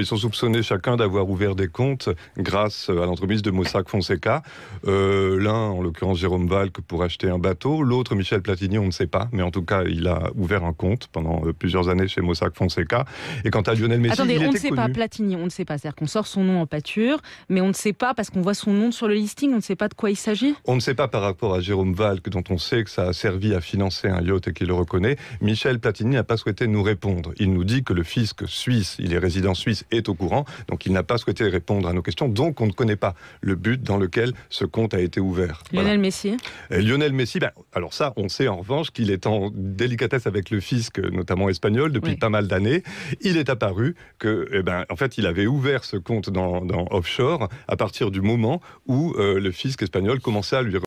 Ils sont soupçonnés chacun d'avoir ouvert des comptes grâce euh, à l'entremise de Mossack Fonseca. Euh, l'un, en l'occurrence Jérôme Valk, pour acheter un bateau. L'autre, Michel Platini, on ne sait pas. Mais en tout cas, il a ouvert un compte pendant euh, plusieurs années chez Mossack Fonseca. Et quant à Lionel Messi, Attendez, on ne sait pas Platini, on ne sait pas. C'est-à-dire qu'on sort son nom en pâture, mais on ne sait pas parce qu'on voit son nom sur le listing, on ne sait pas de quoi il s'agit. On ne sait pas par rapport à Jérôme Valk, dont on sait que ça a servi à financer un yacht et qu'il le reconnaît. Michel Platini n'a pas souhaité nous répondre. Il nous dit que le fisc suisse, il est résident suisse est au courant. Donc il n'a pas souhaité répondre à nos questions. Donc on ne connaît pas le but dans lequel ce compte a été ouvert. Lionel Messi hein euh, Lionel Messi, ben, alors ça, on sait en revanche qu'il est en délicatesse avec le fisc, notamment espagnol, depuis pas mal d'années. Il est apparu que, eh ben, en fait, il avait ouvert ce compte dans, offshore à partir du moment où euh, le fisc espagnol commençait à lui